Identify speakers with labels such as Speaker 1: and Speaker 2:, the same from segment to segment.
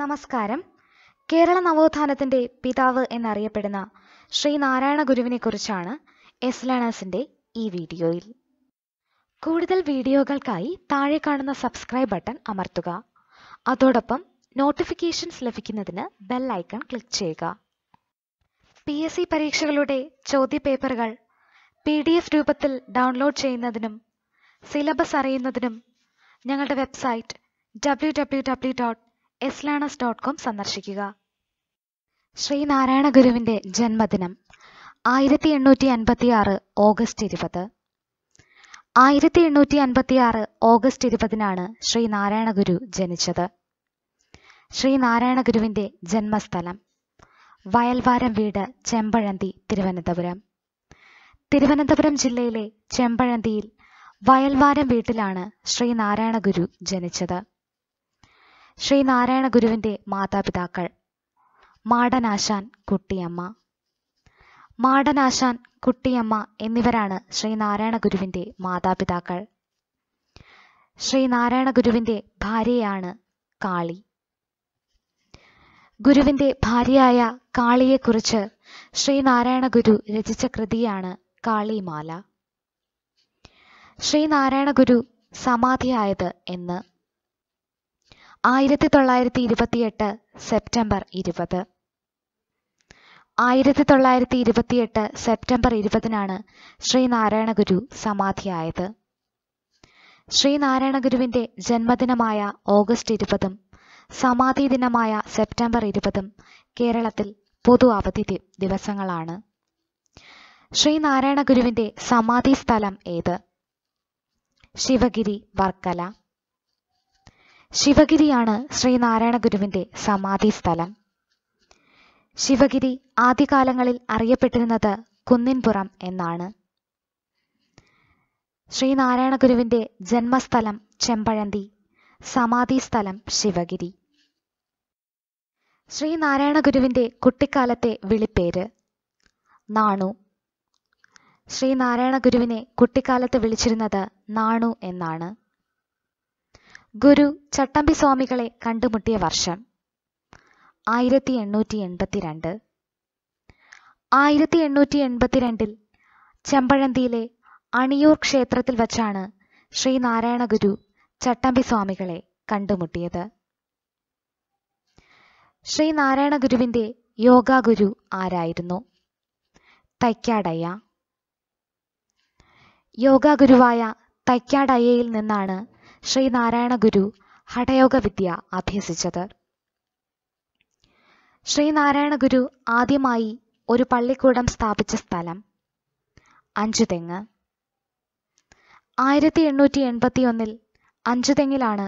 Speaker 1: നമസ്കാരം കേരള നവോത്ഥാനത്തിന്റെ പിതാവ് എന്നറിയപ്പെടുന്ന ശ്രീ നാരായണ കുറിച്ചാണ് എസ് ലേണേഴ്സിന്റെ ഈ വീഡിയോയിൽ കൂടുതൽ വീഡിയോകൾക്കായി താഴെ കാണുന്ന സബ്സ്ക്രൈബ് ബട്ടൺ അമർത്തുക അതോടൊപ്പം നോട്ടിഫിക്കേഷൻസ് ലഭിക്കുന്നതിന് ബെൽ ഐക്കൺ ക്ലിക്ക് ചെയ്യുക പി എസ് സി പരീക്ഷകളുടെ ചോദ്യപേപ്പറുകൾ പി ഡി എഫ് രൂപത്തിൽ ഡൗൺലോഡ് ചെയ്യുന്നതിനും സിലബസ് അറിയുന്നതിനും ഞങ്ങളുടെ website W W W dot എസ്ലാണസ് ഡോട്ട് കോം സന്ദർശിക്കുക ശ്രീനാരായണ ഗുരുവിൻ്റെ ജന്മദിനം ആയിരത്തി എണ്ണൂറ്റി അൻപത്തി ആറ് ഓഗസ്റ്റ് ഇരുപത് ആയിരത്തി എണ്ണൂറ്റി അൻപത്തി ആറ് ഓഗസ്റ്റ് ഇരുപതിനാണ് ശ്രീനാരായണ ഗുരു ജനിച്ചത് ശ്രീനാരായണ ഗുരുവിൻ്റെ ജന്മസ്ഥലം വയൽവാരം വീട് ചെമ്പഴന്തി തിരുവനന്തപുരം തിരുവനന്തപുരം ജില്ലയിലെ ചെമ്പഴന്തിയിൽ വയൽവാരം വീട്ടിലാണ് ശ്രീനാരായണ ഗുരു ജനിച്ചത് ശ്രീനാരായണ ഗുരുവിൻ്റെ മാതാപിതാക്കൾ മാടനാശാൻ കുട്ടിയമ്മ മാടനാശാൻ കുട്ടിയമ്മ എന്നിവരാണ് ശ്രീനാരായണ ഗുരുവിൻ്റെ മാതാപിതാക്കൾ ശ്രീനാരായണ ഗുരുവിൻ്റെ ഭാര്യയാണ് കാളി ഗുരുവിൻ്റെ ഭാര്യയായ കാളിയെക്കുറിച്ച് ശ്രീനാരായണ ഗുരു രചിച്ച കൃതിയാണ് കാളിമാല ശ്രീനാരായണ ഗുരു സമാധിയായത് എന്ന് ആയിരത്തി തൊള്ളായിരത്തി ഇരുപത്തിയെട്ട് സെപ്റ്റംബർ ഇരുപത് ആയിരത്തി തൊള്ളായിരത്തി ഇരുപത്തിയെട്ട് സെപ്റ്റംബർ ഇരുപതിനാണ് ശ്രീനാരായണ ഗുരു സമാധിയായത് ശ്രീനാരായണ ഗുരുവിൻ്റെ ജന്മദിനമായ ഓഗസ്റ്റ് ഇരുപതും സമാധി ദിനമായ സെപ്റ്റംബർ ഇരുപതും കേരളത്തിൽ പൊതു അവധി ദിവസങ്ങളാണ് ശ്രീനാരായണ ഗുരുവിൻ്റെ സമാധി സ്ഥലം ഏത് ശിവഗിരി വർക്കല ശിവഗിരിയാണ് ശ്രീനാരായണ ഗുരുവിന്റെ സമാധി സ്ഥലം ശിവഗിരി ആദ്യകാലങ്ങളിൽ അറിയപ്പെട്ടിരുന്നത് കുന്നിൻപുറം എന്നാണ് ശ്രീനാരായണ ഗുരുവിന്റെ ജന്മസ്ഥലം ചെമ്പഴന്തി സമാധി സ്ഥലം ശിവഗിരി ശ്രീനാരായണ ഗുരുവിന്റെ കുട്ടിക്കാലത്തെ വിളിപ്പേര് നാണു ശ്രീനാരായണ ഗുരുവിനെ കുട്ടിക്കാലത്ത് വിളിച്ചിരുന്നത് നാണു എന്നാണ് ഗുരു ചട്ടമ്പി സ്വാമികളെ കണ്ടുമുട്ടിയ വർഷം ആയിരത്തി എണ്ണൂറ്റി എൺപത്തിരണ്ട് ആയിരത്തി എണ്ണൂറ്റി എൺപത്തിരണ്ടിൽ ചെമ്പഴന്തിയിലെ അണിയൂർ ക്ഷേത്രത്തിൽ വച്ചാണ് ശ്രീനാരായണ ഗുരു ചട്ടമ്പി സ്വാമികളെ കണ്ടുമുട്ടിയത് ശ്രീനാരായണ ഗുരുവിന്റെ യോഗാ ഗുരു ആരായിരുന്നു തൈക്കാടയ്യ യോഗാ ഗുരുവായ തൈക്കാടയ്യയിൽ നിന്നാണ് ശ്രീനാരായണ ഗുരു ഹഠയോഗ വിദ്യ അഭ്യസിച്ചത് ശ്രീനാരായണ ഗുരു ആദ്യമായി ഒരു പള്ളിക്കൂടം സ്ഥാപിച്ച സ്ഥലം അഞ്ചുതെങ്ങ് ആയിരത്തി എണ്ണൂറ്റി എൺപത്തി ഒന്നിൽ അഞ്ചുതെങ്ങിലാണ്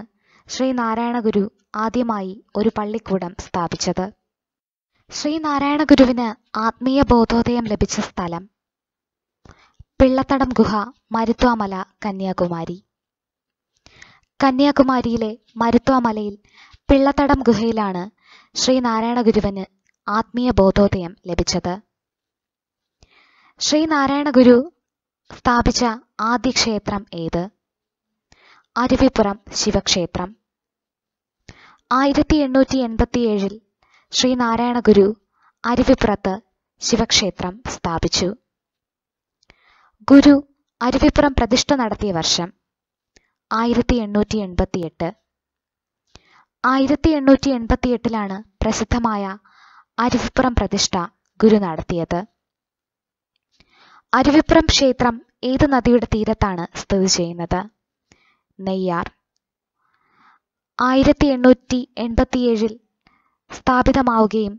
Speaker 1: ശ്രീനാരായണ ഗുരു ആദ്യമായി ഒരു പള്ളിക്കൂടം സ്ഥാപിച്ചത് ശ്രീനാരായണ ഗുരുവിന് ആത്മീയ ബോധോദയം ലഭിച്ച സ്ഥലം പിള്ളത്തടം ഗുഹ മരുത്വാമല കന്യാകുമാരി കന്യാകുമാരിയിലെ മരുത്വാമലയിൽ പിള്ളത്തടം ഗുഹയിലാണ് ശ്രീനാരായണ ഗുരുവിന് ആത്മീയ ബോധോദയം ലഭിച്ചത് ശ്രീനാരായണ ഗുരു സ്ഥാപിച്ച ആദ്യ ക്ഷേത്രം ഏത് അരുവിപ്പുറം ശിവക്ഷേത്രം ആയിരത്തി എണ്ണൂറ്റി എൺപത്തിയേഴിൽ ശ്രീനാരായണ ഗുരു അരുവിപ്പുറത്ത് ശിവക്ഷേത്രം സ്ഥാപിച്ചു ഗുരു അരുവിപ്പുറം പ്രതിഷ്ഠ നടത്തിയ വർഷം ആയിരത്തി എണ്ണൂറ്റി എൺപത്തിയെട്ട് ആയിരത്തി എണ്ണൂറ്റി എൺപത്തിയെട്ടിലാണ് പ്രസിദ്ധമായ അരുവിപ്പുറം പ്രതിഷ്ഠ ഗുരു നടത്തിയത് അരുവിപ്പുറം ക്ഷേത്രം ഏത് നദിയുടെ തീരത്താണ് സ്ഥിതി ചെയ്യുന്നത് നെയ്യാർ ആയിരത്തി എണ്ണൂറ്റി എൺപത്തിയേഴിൽ സ്ഥാപിതമാവുകയും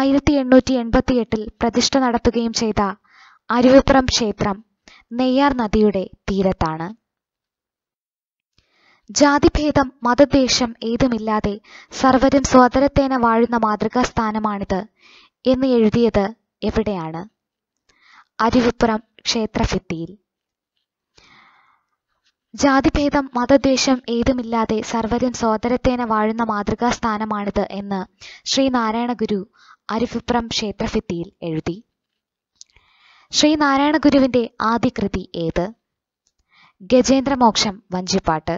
Speaker 1: ആയിരത്തി എണ്ണൂറ്റി എൺപത്തിയെട്ടിൽ പ്രതിഷ്ഠ നടത്തുകയും ചെയ്ത അരുവിപ്പുറം ക്ഷേത്രം നെയ്യാർ നദിയുടെ തീരത്താണ് ജാതിഭേദം മതദ്വേഷം ഏതുമില്ലാതെ സർവരും സ്വതരത്തേന വാഴുന്ന മാതൃകാ സ്ഥാനമാണിത് എന്ന് എഴുതിയത് എവിടെയാണ് അരുവിപ്പുറം ക്ഷേത്രഭിത്തിയിൽ ജാതിഭേദം മതദ്വേഷം ഏതുമില്ലാതെ സർവരും സ്വതരത്തേന വാഴുന്ന മാതൃകാ സ്ഥാനമാണിത് എന്ന് ശ്രീനാരായണ ഗുരു അരുവിപ്പുറം ക്ഷേത്രഭിത്തിയിൽ എഴുതി ശ്രീനാരായണ ഗുരുവിന്റെ ആദ്യ കൃതി ഏത് ഗജേന്ദ്രമോക്ഷം വഞ്ചിപ്പാട്ട്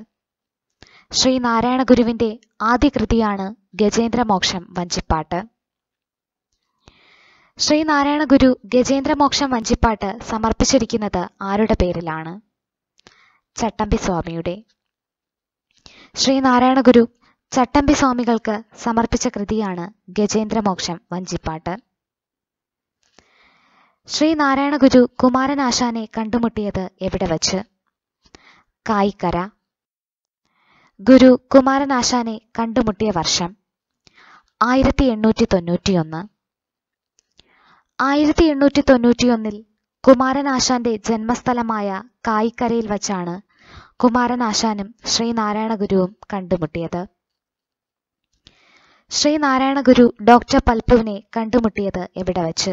Speaker 1: ശ്രീ നാരായണ ഗുരുവിൻ്റെ ആദ്യ കൃതിയാണ് ഗജേന്ദ്രമോക്ഷം വഞ്ചിപ്പാട്ട് ശ്രീ നാരായണ ഗുരു ഗജേന്ദ്രമോക്ഷം വഞ്ചിപ്പാട്ട് സമർപ്പിച്ചിരിക്കുന്നത് ആരുടെ പേരിലാണ് ചട്ടമ്പി സ്വാമിയുടെ ശ്രീ നാരായണ ഗുരു ചട്ടമ്പി സ്വാമികൾക്ക് സമർപ്പിച്ച കൃതിയാണ് ഗജേന്ദ്രമോക്ഷം വഞ്ചിപ്പാട്ട് ശ്രീ നാരായണ ഗുരു കുമാരനാശാനെ കണ്ടുമുട്ടിയത് എവിടെ വച്ച് കായിക്കര ഗുരു കുമാരനാശാനെ കണ്ടുമുട്ടിയ വർഷം ആയിരത്തി എണ്ണൂറ്റി തൊണ്ണൂറ്റിയൊന്ന് ആയിരത്തി എണ്ണൂറ്റി തൊണ്ണൂറ്റിയൊന്നിൽ കുമാരനാശാന്റെ ജന്മസ്ഥലമായ കായിക്കരയിൽ വച്ചാണ് കുമാരനാശാനും ശ്രീനാരായണ ഗുരുവും കണ്ടുമുട്ടിയത് ശ്രീനാരായണ ഗുരു ഡോക്ടർ പൽപ്പുവിനെ കണ്ടുമുട്ടിയത് എവിടെ വച്ച്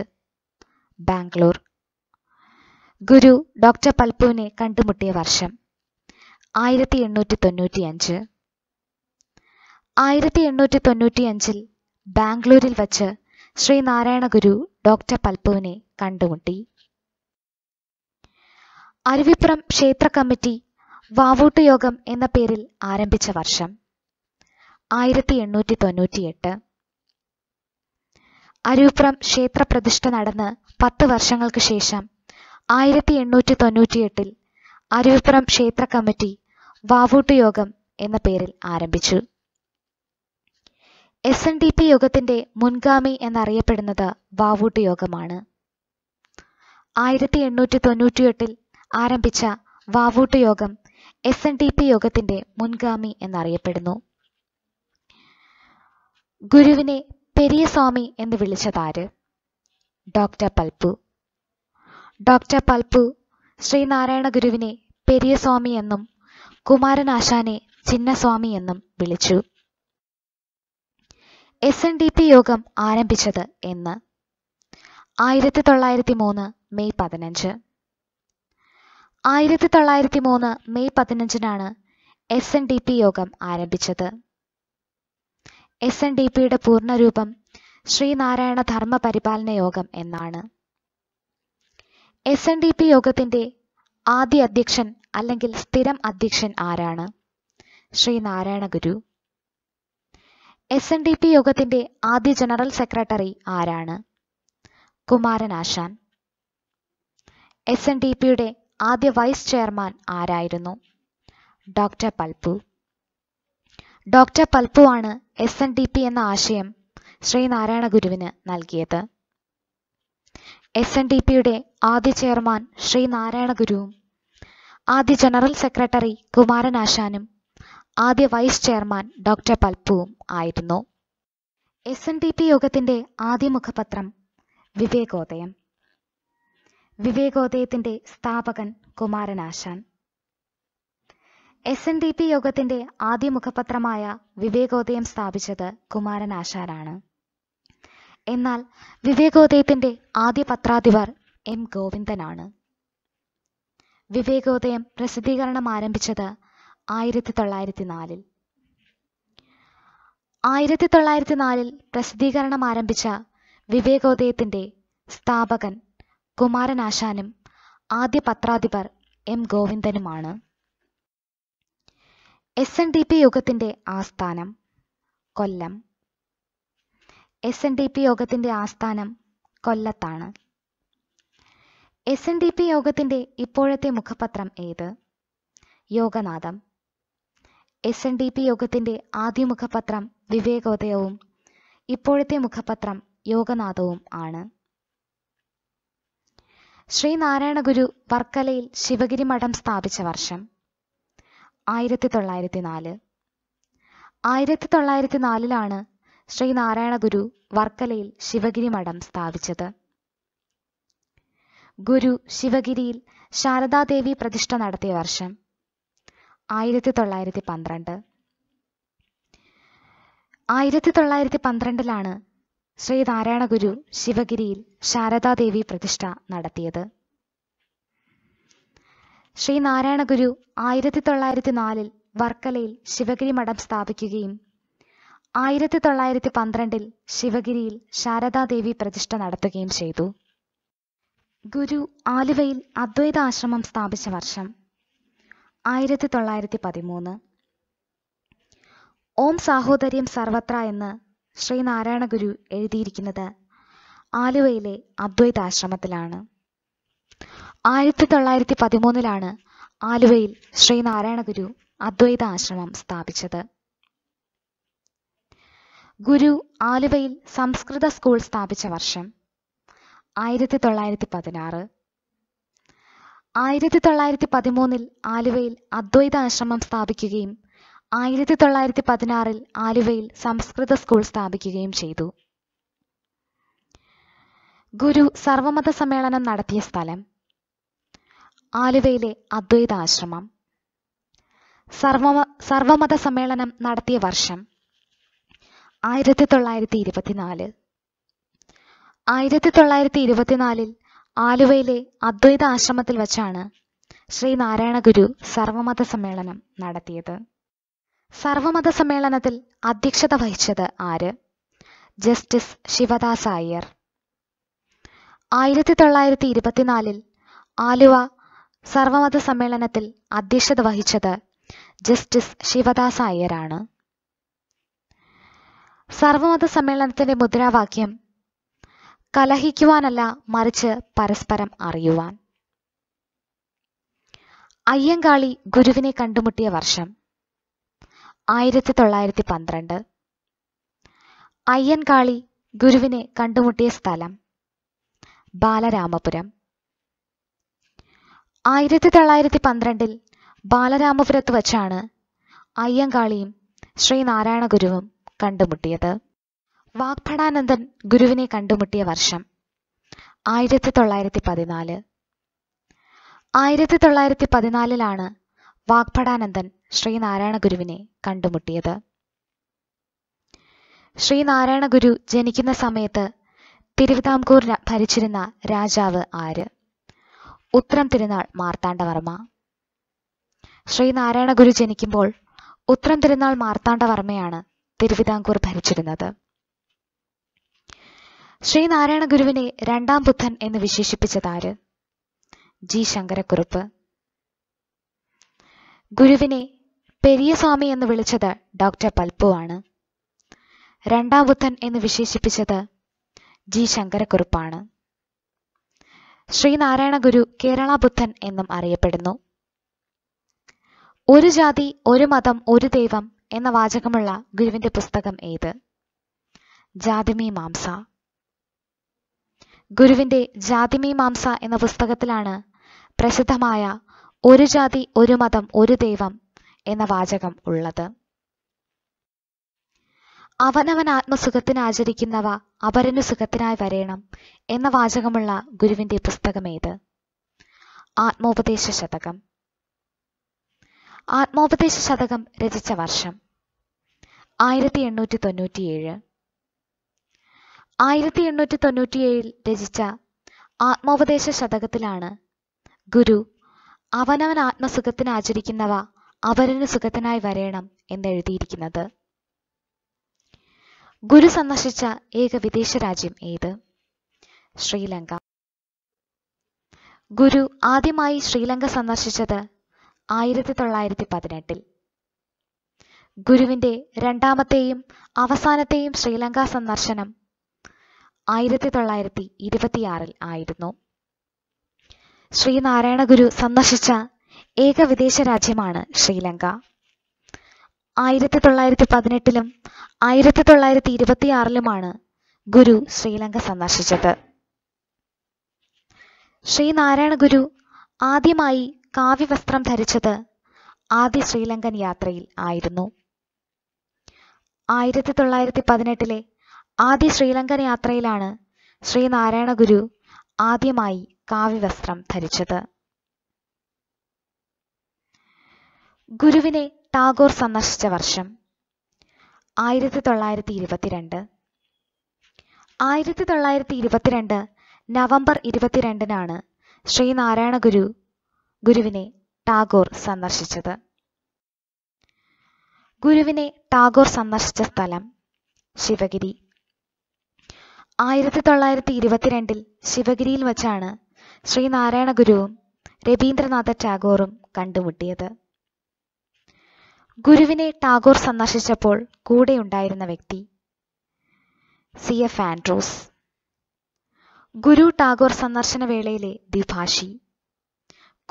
Speaker 1: ബാംഗ്ലൂർ ഗുരു ഡോക്ടർ പൽപ്പുവിനെ കണ്ടുമുട്ടിയ വർഷം ആയിരത്തി എണ്ണൂറ്റി തൊണ്ണൂറ്റി അഞ്ച് ആയിരത്തി എണ്ണൂറ്റി തൊണ്ണൂറ്റി അഞ്ചിൽ ബാംഗ്ലൂരിൽ വച്ച് ശ്രീ നാരായണ ഗുരു ഡോക്ടർ പൽപുവിനെ കണ്ടുമുട്ടി അരുവിപ്പുറം ക്ഷേത്ര കമ്മിറ്റി വാവൂട്ട് യോഗം എന്ന പേരിൽ ആരംഭിച്ച വർഷം ആയിരത്തി എണ്ണൂറ്റി തൊണ്ണൂറ്റി എട്ട് അരുവിപ്പുറം ക്ഷേത്ര പ്രതിഷ്ഠ നടന്ന് പത്ത് വർഷങ്ങൾക്ക് ശേഷം ആയിരത്തി എണ്ണൂറ്റി തൊണ്ണൂറ്റി എട്ടിൽ അരുവിപ്പുറം ക്ഷേത്ര കമ്മിറ്റി വാവൂട്ട് യോഗം എന്ന പേരിൽ ആരംഭിച്ചു എസ് എൻ ഡി പി യോഗത്തിന്റെ മുൻഗാമി എന്നറിയപ്പെടുന്നത് വാവൂട്ട് യോഗമാണ് ആയിരത്തി എണ്ണൂറ്റി എട്ടിൽ ആരംഭിച്ച വാവൂട്ട് യോഗം എസ് എൻ ഡി പി യോഗത്തിന്റെ മുൻഗാമി എന്നറിയപ്പെടുന്നു ഗുരുവിനെ സ്വാമി എന്ന് വിളിച്ചതാര് ഡോക്ടർ പൽപ്പു ഡോക്ടർ പൽപ്പു ശ്രീനാരായണ ഗുരുവിനെ സ്വാമി എന്നും കുമാരനാശാനെ ചിന്നസ്വാമി എന്നും വിളിച്ചു എസ് എൻ ഡി പി യോഗം ആരംഭിച്ചത് എന്ന് ആയിരത്തി തൊള്ളായിരത്തി മൂന്ന് മെയ് പതിനഞ്ച് ആയിരത്തി തൊള്ളായിരത്തി മൂന്ന് മെയ് പതിനഞ്ചിനാണ് എസ് എൻ ഡി പി യോഗം ആരംഭിച്ചത് എസ് എൻ ഡി പിയുടെ പൂർണ്ണരൂപം ശ്രീനാരായണ ധർമ്മ പരിപാലന യോഗം എന്നാണ് എസ് എൻ ഡി പി യോഗത്തിന്റെ ആദ്യ അധ്യക്ഷൻ അല്ലെങ്കിൽ സ്ഥിരം അധ്യക്ഷൻ ആരാണ് Sree Narayana Guru S N D P യോഗത്തിന്റെ ആദ്യ ജനറൽ സെക്രട്ടറി ആരാണ് കുമാരനാശാൻ എസ് എൻ ഡി പിയുടെ ആദ്യ വൈസ് ചെയർമാൻ ആരായിരുന്നു ഡോക്ടർ പൽപ്പു ഡോക്ടർ പൽപ്പു ആണ് എസ് എൻ ഡി പി എന്ന ആശയം ശ്രീനാരായണ ഗുരുവിന് നൽകിയത് എസ് എൻ ഡി പിയുടെ ആദ്യ ചെയർമാൻ ശ്രീ നാരായണ ഗുരുവും ആദ്യ ജനറൽ സെക്രട്ടറി ആശാനും ആദ്യ വൈസ് ചെയർമാൻ ഡോക്ടർ പൽപ്പുവും ആയിരുന്നു എസ് എൻ ഡി പി യോഗത്തിന്റെ ആദ്യ മുഖപത്രം വിവേകോദയം വിവേകോദയത്തിന്റെ സ്ഥാപകൻ Kumaranasan S N D P യോഗത്തിന്റെ ആദ്യ മുഖപത്രമായ വിവേകോദയം സ്ഥാപിച്ചത് കുമാരനാശാനാണ് എന്നാൽ വിവേകോദയത്തിന്റെ ആദ്യ പത്രാധിപർ എം ഗോവിന്ദനാണ് വിവേകോദയം പ്രസിദ്ധീകരണം ആരംഭിച്ചത് ആയിരത്തി തൊള്ളായിരത്തി നാലിൽ ആയിരത്തി തൊള്ളായിരത്തി നാലിൽ പ്രസിദ്ധീകരണം ആരംഭിച്ച വിവേകോദയത്തിൻ്റെ സ്ഥാപകൻ കുമാരനാശാനും ആദ്യ പത്രാധിപർ എം ഗോവിന്ദനുമാണ് എസ് എൻ ഡി പി യോഗത്തിൻ്റെ ആസ്ഥാനം Kollam S N D P യോഗത്തിൻ്റെ ആസ്ഥാനം കൊല്ലത്താണ് എസ് എൻ ഡി പി യോഗത്തിൻ്റെ ഇപ്പോഴത്തെ മുഖപത്രം ഏത് Yoganadam S N D P യോഗത്തിൻ്റെ ആദ്യ മുഖപത്രം വിവേകോദയവും ഇപ്പോഴത്തെ മുഖപത്രം യോഗനാഥവും ആണ് ശ്രീനാരായണ ഗുരു വർക്കലയിൽ ശിവഗിരി മഠം സ്ഥാപിച്ച വർഷം ആയിരത്തി തൊള്ളായിരത്തി നാല് ആയിരത്തി തൊള്ളായിരത്തി നാലിലാണ് ശ്രീനാരായണ ഗുരു വർക്കലയിൽ ശിവഗിരി മഠം സ്ഥാപിച്ചത് ഗുരു ശിവഗിരിയിൽ ശാരദാദേവി പ്രതിഷ്ഠ നടത്തിയ വർഷം ആയിരത്തി തൊള്ളായിരത്തി പന്ത്രണ്ട് ആയിരത്തി തൊള്ളായിരത്തി പന്ത്രണ്ടിലാണ് ശ്രീ നാരായണ ഗുരു ശിവഗിരിയിൽ ശാരദാദേവി പ്രതിഷ്ഠ നടത്തിയത് ശ്രീ നാരായണ ഗുരു ആയിരത്തി തൊള്ളായിരത്തി നാലിൽ വർക്കലയിൽ ശിവഗിരി മഠം സ്ഥാപിക്കുകയും ആയിരത്തി തൊള്ളായിരത്തി പന്ത്രണ്ടിൽ ശിവഗിരിയിൽ ശാരദാദേവി പ്രതിഷ്ഠ നടത്തുകയും ചെയ്തു ഗുരു ആലുവയിൽ അദ്വൈതാശ്രമം സ്ഥാപിച്ച വർഷം ആയിരത്തി തൊള്ളായിരത്തി പതിമൂന്ന് ഓം സാഹോദര്യം സർവത്ര എന്ന് ശ്രീനാരായണ ഗുരു എഴുതിയിരിക്കുന്നത് ആലുവയിലെ അദ്വൈതാശ്രമത്തിലാണ് ആയിരത്തി തൊള്ളായിരത്തി പതിമൂന്നിലാണ് ആലുവയിൽ ശ്രീനാരായണ ഗുരു അദ്വൈത ആശ്രമം സ്ഥാപിച്ചത് ഗുരു ആലുവയിൽ സംസ്കൃത സ്കൂൾ സ്ഥാപിച്ച വർഷം ആയിരത്തി തൊള്ളായിരത്തി പതിനാറ് ആയിരത്തി തൊള്ളായിരത്തി പതിമൂന്നിൽ ആലുവയിൽ അദ്വൈത ആശ്രമം സ്ഥാപിക്കുകയും ആയിരത്തി തൊള്ളായിരത്തി പതിനാറിൽ ആലുവയിൽ സംസ്കൃത സ്കൂൾ സ്ഥാപിക്കുകയും ചെയ്തു ഗുരു സർവമത സമ്മേളനം നടത്തിയ സ്ഥലം ആലുവയിലെ അദ്വൈത ആശ്രമം സർവമ സർവമത സമ്മേളനം നടത്തിയ വർഷം ആയിരത്തി തൊള്ളായിരത്തി ഇരുപത്തിനാല് ആയിരത്തി തൊള്ളായിരത്തി ഇരുപത്തിനാലിൽ ആലുവയിലെ അദ്വൈത ആശ്രമത്തിൽ വച്ചാണ് ശ്രീ നാരായണ ഗുരു സർവമത സമ്മേളനം നടത്തിയത് സർവമത സമ്മേളനത്തിൽ അധ്യക്ഷത വഹിച്ചത് ആര് ജസ്റ്റിസ് ശിവദാസ് അയ്യർ ആയിരത്തി തൊള്ളായിരത്തി ഇരുപത്തിനാലിൽ ആലുവ സർവമത സമ്മേളനത്തിൽ അധ്യക്ഷത വഹിച്ചത് ജസ്റ്റിസ് ശിവദാസ് അയ്യരാണ് സർവമത സമ്മേളനത്തിന്റെ മുദ്രാവാക്യം കലഹിക്കുവാനല്ല മറിച്ച് പരസ്പരം അറിയുവാൻ അയ്യങ്കാളി ഗുരുവിനെ കണ്ടുമുട്ടിയ വർഷം ആയിരത്തി തൊള്ളായിരത്തി പന്ത്രണ്ട് അയ്യൻകാളി ഗുരുവിനെ കണ്ടുമുട്ടിയ സ്ഥലം ബാലരാമപുരം ആയിരത്തി തൊള്ളായിരത്തി പന്ത്രണ്ടിൽ ബാലരാമപുരത്ത് വച്ചാണ് അയ്യങ്കാളിയും ശ്രീനാരായണ ഗുരുവും കണ്ടുമുട്ടിയത് വാഗ്ഭടാനന്ദൻ ഗുരുവിനെ കണ്ടുമുട്ടിയ വർഷം ആയിരത്തി തൊള്ളായിരത്തി പതിനാല് ആയിരത്തി തൊള്ളായിരത്തി പതിനാലിലാണ് വാഗ്ഭടാനന്ദൻ ശ്രീനാരായണ ഗുരുവിനെ കണ്ടുമുട്ടിയത് ശ്രീനാരായണ ഗുരു ജനിക്കുന്ന സമയത്ത് തിരുവിതാംകൂർ ഭരിച്ചിരുന്ന രാജാവ് ആര് ഉത്രം തിരുനാൾ മാർത്താണ്ഡവർമ്മ ശ്രീനാരായണ ഗുരു ജനിക്കുമ്പോൾ ഉത്രം തിരുനാൾ മാർത്താണ്ഡവർമ്മയാണ് തിരുവിതാംകൂർ ഭരിച്ചിരുന്നത് ശ്രീനാരായണ ഗുരുവിനെ രണ്ടാം ബുദ്ധൻ എന്ന് വിശേഷിപ്പിച്ചതാര് ജി ശങ്കരക്കുറുപ്പ് ഗുരുവിനെ സ്വാമി എന്ന് വിളിച്ചത് ഡോക്ടർ പൽപ്പു ആണ് രണ്ടാം ബുദ്ധൻ എന്ന് വിശേഷിപ്പിച്ചത് ജി ശങ്കരക്കുറുപ്പാണ് ശ്രീനാരായണ ഗുരു കേരള ബുദ്ധൻ എന്നും അറിയപ്പെടുന്നു ഒരു ജാതി ഒരു മതം ഒരു ദൈവം എന്ന വാചകമുള്ള ഗുരുവിന്റെ പുസ്തകം ഏത് ജാതിമീ മാംസ ഗുരുവിൻ്റെ ജാതിമീമാംസ എന്ന പുസ്തകത്തിലാണ് പ്രസിദ്ധമായ ഒരു ജാതി ഒരു മതം ഒരു ദൈവം എന്ന വാചകം ഉള്ളത് അവനവൻ ആത്മസുഖത്തിന് ആചരിക്കുന്നവ അവരനു സുഖത്തിനായി വരയണം എന്ന വാചകമുള്ള ഗുരുവിൻ്റെ പുസ്തകമേത് ആത്മോപദേശ ശതകം ആത്മോപദേശ ശതകം രചിച്ച വർഷം ആയിരത്തി എണ്ണൂറ്റി തൊണ്ണൂറ്റിയേഴ് ആയിരത്തി എണ്ണൂറ്റി തൊണ്ണൂറ്റിയേഴിൽ രചിച്ച ആത്മോപദേശ ശതകത്തിലാണ് ഗുരു അവനവൻ ആത്മസുഖത്തിന് ആചരിക്കുന്നവ അവരന് സുഖത്തിനായി വരയണം എന്നെഴുതിയിരിക്കുന്നത് ഗുരു സന്ദർശിച്ച ഏക വിദേശ രാജ്യം ഏത് ശ്രീലങ്ക ഗുരു ആദ്യമായി ശ്രീലങ്ക സന്ദർശിച്ചത് ആയിരത്തി തൊള്ളായിരത്തി പതിനെട്ടിൽ ഗുരുവിന്റെ രണ്ടാമത്തെയും അവസാനത്തെയും ശ്രീലങ്ക സന്ദർശനം ആയിരത്തി തൊള്ളായിരത്തി ഇരുപത്തിയാറിൽ ആയിരുന്നു ശ്രീനാരായണ ഗുരു സന്ദർശിച്ച ഏക വിദേശ രാജ്യമാണ് ശ്രീലങ്ക ആയിരത്തി തൊള്ളായിരത്തി പതിനെട്ടിലും ആയിരത്തി തൊള്ളായിരത്തി ഇരുപത്തിയാറിലുമാണ് ഗുരു ശ്രീലങ്ക സന്ദർശിച്ചത് ശ്രീനാരായണ ഗുരു ആദ്യമായി കാവ്യവസ്ത്രം ധരിച്ചത് ആദ്യ ശ്രീലങ്കൻ യാത്രയിൽ ആയിരുന്നു ആയിരത്തി തൊള്ളായിരത്തി പതിനെട്ടിലെ ആദ്യ ശ്രീലങ്കൻ യാത്രയിലാണ് ശ്രീനാരായണ ഗുരു ആദ്യമായി കാവ്യവസ്ത്രം ധരിച്ചത് ഗുരുവിനെ ടാഗോർ സന്ദർശിച്ച വർഷം ആയിരത്തി തൊള്ളായിരത്തി ഇരുപത്തിരണ്ട് ആയിരത്തി തൊള്ളായിരത്തി ഇരുപത്തിരണ്ട് നവംബർ ഇരുപത്തിരണ്ടിനാണ് ശ്രീനാരായണ ഗുരു ഗുരുവിനെ ടാഗോർ സന്ദർശിച്ചത് ഗുരുവിനെ ടാഗോർ സന്ദർശിച്ച സ്ഥലം ശിവഗിരി ആയിരത്തി തൊള്ളായിരത്തി ഇരുപത്തിരണ്ടിൽ ശിവഗിരിയിൽ വച്ചാണ് ശ്രീനാരായണ ഗുരുവും രവീന്ദ്രനാഥ ടാഗോറും കണ്ടുമുട്ടിയത് ഗുരുവിനെ ടാഗോർ സന്ദർശിച്ചപ്പോൾ കൂടെയുണ്ടായിരുന്ന വ്യക്തി C F Andrews Guru Tagore സന്ദർശന വേളയിലെ ദ്വിഭാഷി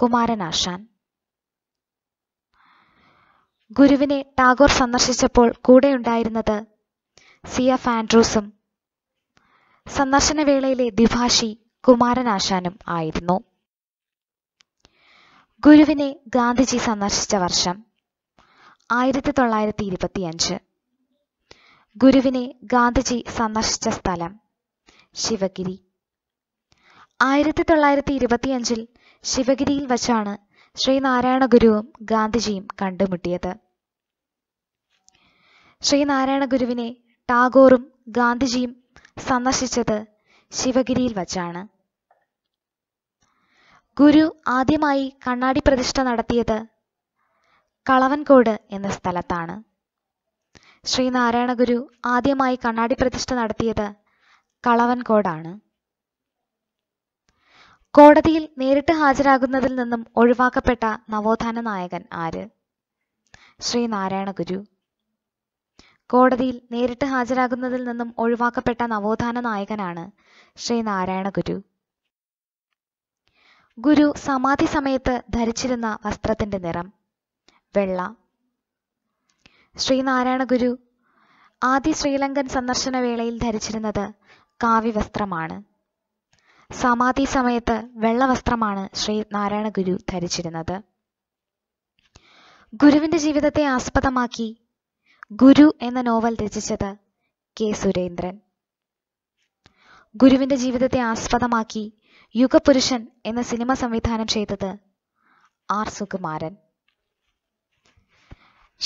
Speaker 1: കുമാരനാശാൻ ഗുരുവിനെ ടാഗോർ സന്ദർശിച്ചപ്പോൾ കൂടെയുണ്ടായിരുന്നത് സി എഫ് ആൻഡ്രൂസും സന്ദർശനവേളയിലെ ദ്വിഭാഷി കുമാരനാശാനും ആയിരുന്നു ഗുരുവിനെ ഗാന്ധിജി സന്ദർശിച്ച വർഷം ആയിരത്തി തൊള്ളായിരത്തി ഇരുപത്തിയഞ്ച് ഗുരുവിനെ ഗാന്ധിജി സന്ദർശിച്ച സ്ഥലം ശിവഗിരി ആയിരത്തി തൊള്ളായിരത്തി ഇരുപത്തിയഞ്ചിൽ ശിവഗിരിയിൽ വച്ചാണ് ശ്രീനാരായണ ഗുരുവും ഗാന്ധിജിയും കണ്ടുമുട്ടിയത് ശ്രീനാരായണ ഗുരുവിനെ ടാഗോറും ഗാന്ധിജിയും സന്ദർശിച്ചത് ശിവഗിരിയിൽ വച്ചാണ് ഗുരു ആദ്യമായി കണ്ണാടി പ്രതിഷ്ഠ നടത്തിയത് കളവൻകോട് എന്ന സ്ഥലത്താണ് ശ്രീനാരായണ ഗുരു ആദ്യമായി കണ്ണാടി പ്രതിഷ്ഠ നടത്തിയത് കളവൻകോടാണ് കോടതിയിൽ നേരിട്ട് ഹാജരാകുന്നതിൽ നിന്നും ഒഴിവാക്കപ്പെട്ട നവോത്ഥാന നായകൻ ആര് ശ്രീനാരായണ ഗുരു കോടതിയിൽ നേരിട്ട് ഹാജരാകുന്നതിൽ നിന്നും ഒഴിവാക്കപ്പെട്ട നവോത്ഥാന നായകനാണ് ശ്രീ നാരായണ ഗുരു ഗുരു സമാധി സമയത്ത് ധരിച്ചിരുന്ന വസ്ത്രത്തിന്റെ നിറം വെള്ള ശ്രീനാരായണ ഗുരു ആദ്യ ശ്രീലങ്കൻ സന്ദർശന വേളയിൽ ധരിച്ചിരുന്നത് വസ്ത്രമാണ് സമാധി സമയത്ത് വസ്ത്രമാണ് ശ്രീ നാരായണ ഗുരു ധരിച്ചിരുന്നത് ഗുരുവിന്റെ ജീവിതത്തെ ആസ്പദമാക്കി ഗുരു എന്ന നോവൽ രചിച്ചത് കെ സുരേന്ദ്രൻ ഗുരുവിന്റെ ജീവിതത്തെ ആസ്പദമാക്കി യുഗപുരുഷൻ എന്ന സിനിമ സംവിധാനം ചെയ്തത് ആർ സുകുമാരൻ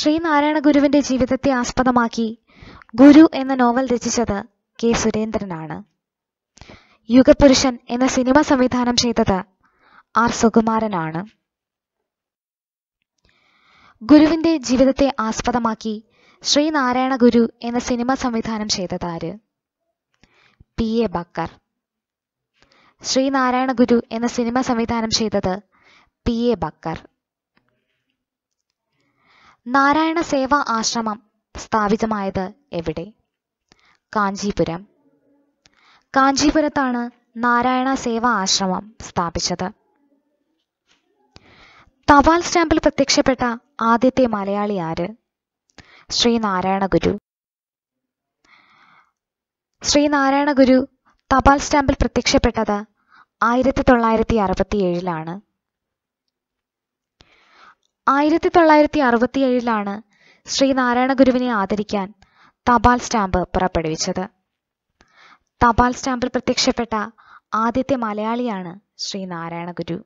Speaker 1: ശ്രീനാരായണ ഗുരുവിന്റെ ജീവിതത്തെ ആസ്പദമാക്കി ഗുരു എന്ന നോവൽ രചിച്ചത് കെ സുരേന്ദ്രനാണ് യുഗപുരുഷൻ എന്ന സിനിമ സംവിധാനം ചെയ്തത് ആർ സുകുമാരനാണ് ഗുരുവിന്റെ ജീവിതത്തെ ആസ്പദമാക്കി ശ്രീനാരായണ ഗുരു എന്ന സിനിമ സംവിധാനം ചെയ്തതാര് പി എ ബക്കർ ശ്രീനാരായണ ഗുരു എന്ന സിനിമ സംവിധാനം ചെയ്തത് പി എ ബക്കർ നാരായണ സേവാ ആശ്രമം സ്ഥാപിതമായത് എവിടെ കാഞ്ചീപുരം കാഞ്ചീപുരത്താണ് നാരായണ സേവാ ആശ്രമം സ്ഥാപിച്ചത് തപാൽ സ്റ്റാമ്പിൽ പ്രത്യക്ഷപ്പെട്ട ആദ്യത്തെ മലയാളി ആര് ശ്രീനാരായണ ഗുരു ശ്രീനാരായണ ഗുരു തപാൽ സ്റ്റാമ്പിൽ പ്രത്യക്ഷപ്പെട്ടത് ആയിരത്തി തൊള്ളായിരത്തി ഏഴിലാണ് ആയിരത്തി തൊള്ളായിരത്തി ഏഴിലാണ് ശ്രീനാരായണ ഗുരുവിനെ ആദരിക്കാൻ തപാൽ സ്റ്റാമ്പ് പുറപ്പെടുവിച്ചത് തപാൽ സ്റ്റാമ്പിൽ പ്രത്യക്ഷപ്പെട്ട ആദ്യത്തെ മലയാളിയാണ് ശ്രീനാരായണ ഗുരു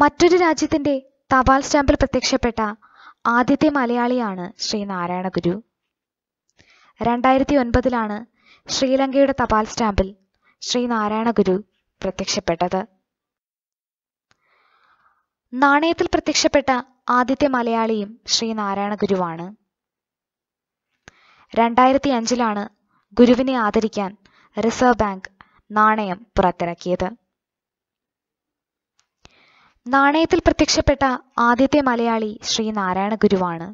Speaker 1: മറ്റൊരു രാജ്യത്തിന്റെ തപാൽ സ്റ്റാമ്പിൽ പ്രത്യക്ഷപ്പെട്ട ആദ്യത്തെ മലയാളിയാണ് ശ്രീ നാരായണ ഗുരു രണ്ടായിരത്തി ഒൻപതിലാണ് ശ്രീലങ്കയുടെ തപാൽ സ്റ്റാമ്പിൽ ശ്രീ നാരായണ ഗുരു പ്രത്യക്ഷപ്പെട്ടത് നാണയത്തിൽ പ്രത്യക്ഷപ്പെട്ട ആദ്യത്തെ മലയാളിയും ശ്രീ നാരായണ ഗുരുവാണ് രണ്ടായിരത്തി അഞ്ചിലാണ് ഗുരുവിനെ ആദരിക്കാൻ റിസർവ് ബാങ്ക് നാണയം പുറത്തിറക്കിയത് നാണയത്തിൽ പ്രത്യക്ഷപ്പെട്ട ആദ്യത്തെ മലയാളി ശ്രീനാരായണ ഗുരുവാണ്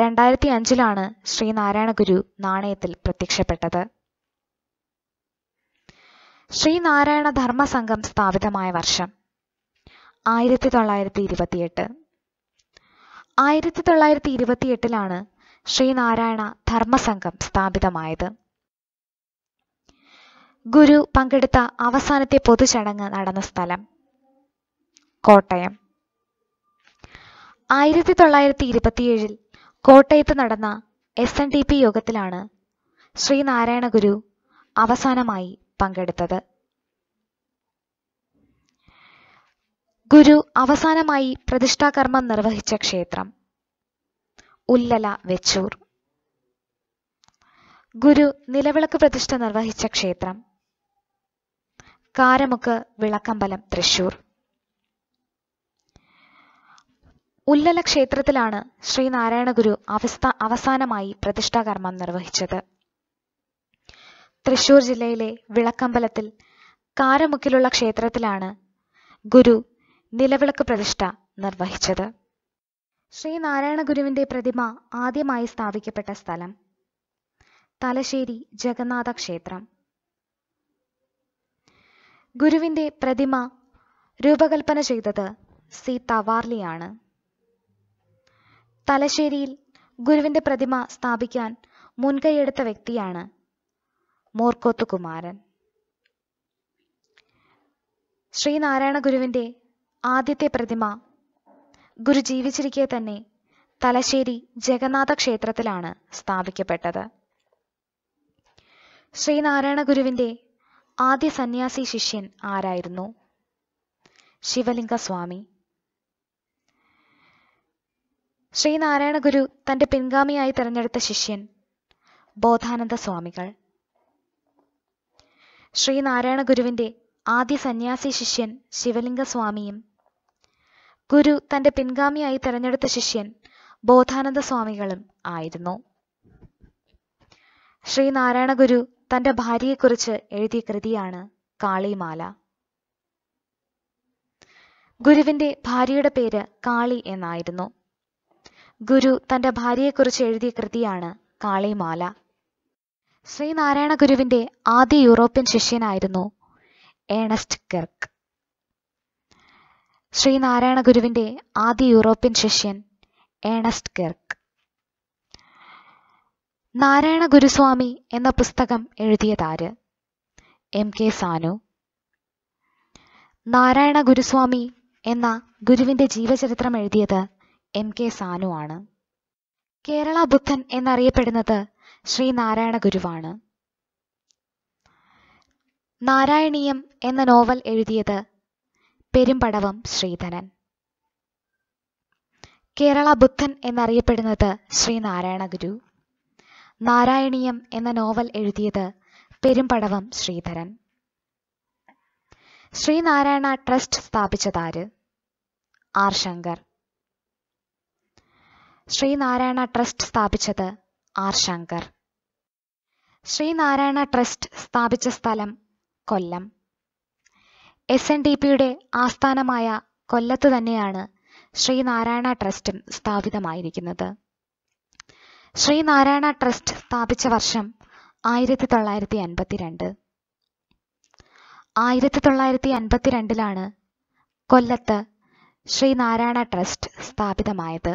Speaker 1: രണ്ടായിരത്തി അഞ്ചിലാണ് ശ്രീനാരായണ ഗുരു നാണയത്തിൽ പ്രത്യക്ഷപ്പെട്ടത് ശ്രീനാരായണ ധർമ്മ സംഘം സ്ഥാപിതമായ വർഷം ആയിരത്തി തൊള്ളായിരത്തി ഇരുപത്തിയെട്ട് ആയിരത്തി തൊള്ളായിരത്തി ഇരുപത്തിയെട്ടിലാണ് ശ്രീനാരായണ ധർമ്മസംഘം സ്ഥാപിതമായത് ഗുരു പങ്കെടുത്ത അവസാനത്തെ പൊതുചടങ്ങ് നടന്ന സ്ഥലം കോട്ടയം ആയിരത്തി തൊള്ളായിരത്തി ഇരുപത്തിയേഴിൽ കോട്ടയത്ത് നടന്ന എസ് എൻ ഡി പി യോഗത്തിലാണ് ശ്രീനാരായണ ഗുരു അവസാനമായി പങ്കെടുത്തത് ഗുരു അവസാനമായി പ്രതിഷ്ഠാകർമ്മം നിർവഹിച്ച ക്ഷേത്രം ഉല്ലല വെച്ചൂർ ഗുരു നിലവിളക്ക് പ്രതിഷ്ഠ നിർവഹിച്ച ക്ഷേത്രം കാരമുക്ക് വിളക്കമ്പലം തൃശൂർ ഉല്ലല ക്ഷേത്രത്തിലാണ് ഗുരു അവസ്ഥ അവസാനമായി പ്രതിഷ്ഠാകർമ്മം നിർവഹിച്ചത് തൃശൂർ ജില്ലയിലെ വിളക്കമ്പലത്തിൽ കാരമുക്കിലുള്ള ക്ഷേത്രത്തിലാണ് ഗുരു നിലവിളക്ക് പ്രതിഷ്ഠ നിർവഹിച്ചത് ശ്രീനാരായണ ഗുരുവിന്റെ പ്രതിമ ആദ്യമായി സ്ഥാപിക്കപ്പെട്ട സ്ഥലം തലശ്ശേരി ജഗന്നാഥ ക്ഷേത്രം ഗുരുവിന്റെ പ്രതിമ രൂപകൽപ്പന ചെയ്തത് സി തവാർലിയാണ് തലശ്ശേരിയിൽ ഗുരുവിന്റെ പ്രതിമ സ്ഥാപിക്കാൻ മുൻകൈയെടുത്ത വ്യക്തിയാണ് മോർക്കോത്ത് കുമാരൻ ശ്രീനാരായണ ഗുരുവിന്റെ ആദ്യത്തെ പ്രതിമ ഗുരു ജീവിച്ചിരിക്കെ തന്നെ തലശ്ശേരി ജഗന്നാഥ ക്ഷേത്രത്തിലാണ് സ്ഥാപിക്കപ്പെട്ടത് ശ്രീനാരായണ ഗുരുവിന്റെ ആദ്യ സന്യാസി ശിഷ്യൻ ആരായിരുന്നു ശിവലിംഗ സ്വാമി ശ്രീനാരായണ ഗുരു തൻ്റെ പിൻഗാമിയായി തിരഞ്ഞെടുത്ത ശിഷ്യൻ ബോധാനന്ദ സ്വാമികൾ ശ്രീനാരായണ ഗുരുവിൻ്റെ ആദ്യ സന്യാസി ശിഷ്യൻ ശിവലിംഗ സ്വാമിയും ഗുരു തൻ്റെ പിൻഗാമിയായി തിരഞ്ഞെടുത്ത ശിഷ്യൻ ബോധാനന്ദ സ്വാമികളും ആയിരുന്നു ശ്രീനാരായണ ഗുരു തൻ്റെ ഭാര്യയെക്കുറിച്ച് എഴുതിയ കൃതിയാണ് കാളിമാല ഗുരുവിൻ്റെ ഭാര്യയുടെ പേര് കാളി എന്നായിരുന്നു ഗുരു തന്റെ ഭാര്യയെക്കുറിച്ച് എഴുതിയ കൃതിയാണ് കാളിമാല ശ്രീനാരായണ ഗുരുവിന്റെ ആദ്യ യൂറോപ്യൻ ശിഷ്യനായിരുന്നു ഏണസ്റ്റ് കെർക്ക് ശ്രീനാരായണ ഗുരുവിന്റെ ആദ്യ യൂറോപ്യൻ ശിഷ്യൻ ഏണസ്റ്റ് കെർക്ക് നാരായണ ഗുരുസ്വാമി എന്ന പുസ്തകം എഴുതിയതാര് എം കെ സാനു നാരായണ ഗുരുസ്വാമി എന്ന ഗുരുവിന്റെ ജീവചരിത്രം എഴുതിയത് എം കെ സാനു ആണ് കേരള ബുദ്ധൻ എന്നറിയപ്പെടുന്നത് ശ്രീനാരായണ ഗുരുവാണ് നാരായണീയം എന്ന നോവൽ എഴുതിയത് പെരുമ്പടവം ശ്രീധരൻ കേരള ബുദ്ധൻ എന്നറിയപ്പെടുന്നത് ശ്രീനാരായണ ഗുരു നാരായണീയം എന്ന നോവൽ എഴുതിയത് പെരുമ്പടവം ശ്രീധരൻ ശ്രീനാരായണ ട്രസ്റ്റ് സ്ഥാപിച്ചതാര് ആർ ശങ്കർ ശ്രീനാരായണ ട്രസ്റ്റ് സ്ഥാപിച്ചത് ആർ ശങ്കർ ശ്രീനാരായണ ട്രസ്റ്റ് സ്ഥാപിച്ച സ്ഥലം കൊല്ലം എസ് എൻ ഡി പിയുടെ ആസ്ഥാനമായ കൊല്ലത്ത് തന്നെയാണ് ശ്രീനാരായണ ട്രസ്റ്റും സ്ഥാപിതമായിരിക്കുന്നത് ശ്രീനാരായണ ട്രസ്റ്റ് സ്ഥാപിച്ച വർഷം ആയിരത്തി തൊള്ളായിരത്തി അൻപത്തിരണ്ട് ആയിരത്തി തൊള്ളായിരത്തി അൻപത്തിരണ്ടിലാണ് കൊല്ലത്ത് ശ്രീനാരായണ ട്രസ്റ്റ് സ്ഥാപിതമായത്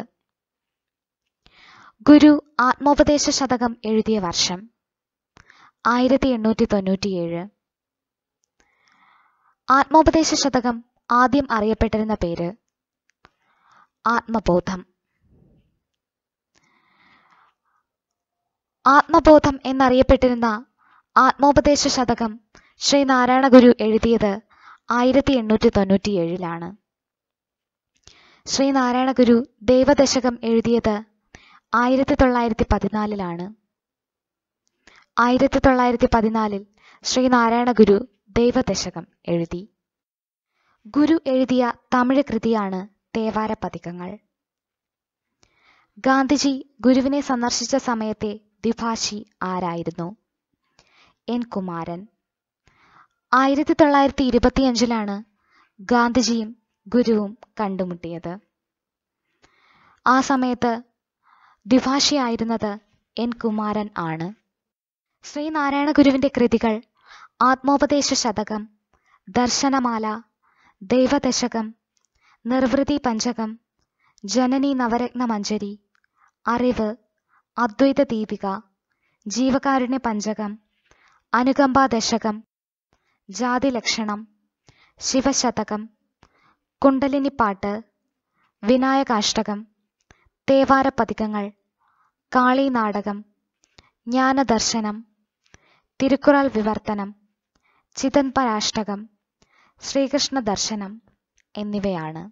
Speaker 1: ഗുരു ആത്മോപദേശ ശതകം എഴുതിയ വർഷം ആയിരത്തി എണ്ണൂറ്റി തൊണ്ണൂറ്റിയേഴ് ആത്മോപദേശ ശതകം ആദ്യം അറിയപ്പെട്ടിരുന്ന പേര് ആത്മബോധം ആത്മബോധം എന്നറിയപ്പെട്ടിരുന്ന ആത്മോപദേശ ശതകം ശ്രീ നാരായണ ഗുരു എഴുതിയത് ആയിരത്തി എണ്ണൂറ്റി തൊണ്ണൂറ്റിയേഴിലാണ് ശ്രീ നാരായണ ഗുരു ദേവദശകം എഴുതിയത് ആയിരത്തി തൊള്ളായിരത്തി പതിനാലിലാണ് ആയിരത്തി തൊള്ളായിരത്തി പതിനാലിൽ ശ്രീനാരായണ ഗുരു ദൈവദശകം എഴുതി ഗുരു എഴുതിയ തമിഴ് കൃതിയാണ് തേവാര പതികങ്ങൾ ഗാന്ധിജി ഗുരുവിനെ സന്ദർശിച്ച സമയത്തെ ദ്വിഭാഷി ആരായിരുന്നു എൻ കുമാരൻ ആയിരത്തി തൊള്ളായിരത്തി ഇരുപത്തിയഞ്ചിലാണ് ഗാന്ധിജിയും ഗുരുവും കണ്ടുമുട്ടിയത് ആ സമയത്ത് ദ്വിഭാഷിയായിരുന്നത് എൻ കുമാരൻ ആണ് ശ്രീനാരായണ ഗുരുവിൻ്റെ കൃതികൾ ആത്മോപദേശ ശതകം ദർശനമാല ദൈവദശകം നിർവൃതി പഞ്ചകം ജനനി നവരത്ന മഞ്ജരി അറിവ് അദ്വൈത ദീപിക ജീവകാരുണ്യ പഞ്ചകം അനുകമ്പ ദശകം ജാതി ലക്ഷണം ശിവശതകം കുണ്ടലിനിപ്പാട്ട് വിനായകാഷ്ടകം തേവാര പതികങ്ങൾ കാളി നാടകം ജ്ഞാനദർശനം തിരുക്കുറൾ വിവർത്തനം ചിതൻപരാഷ്ടകം ശ്രീകൃഷ്ണ ദർശനം എന്നിവയാണ്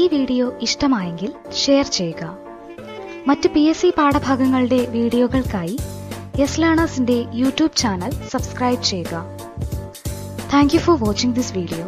Speaker 1: ഈ വീഡിയോ ഇഷ്ടമായെങ്കിൽ ഷെയർ ചെയ്യുക മറ്റ് പി എസ് സി പാഠഭാഗങ്ങളുടെ വീഡിയോകൾക്കായി യെസ് ലേണേഴ്സിന്റെ യൂട്യൂബ് ചാനൽ സബ്സ്ക്രൈബ് ചെയ്യുക thank you for watching this video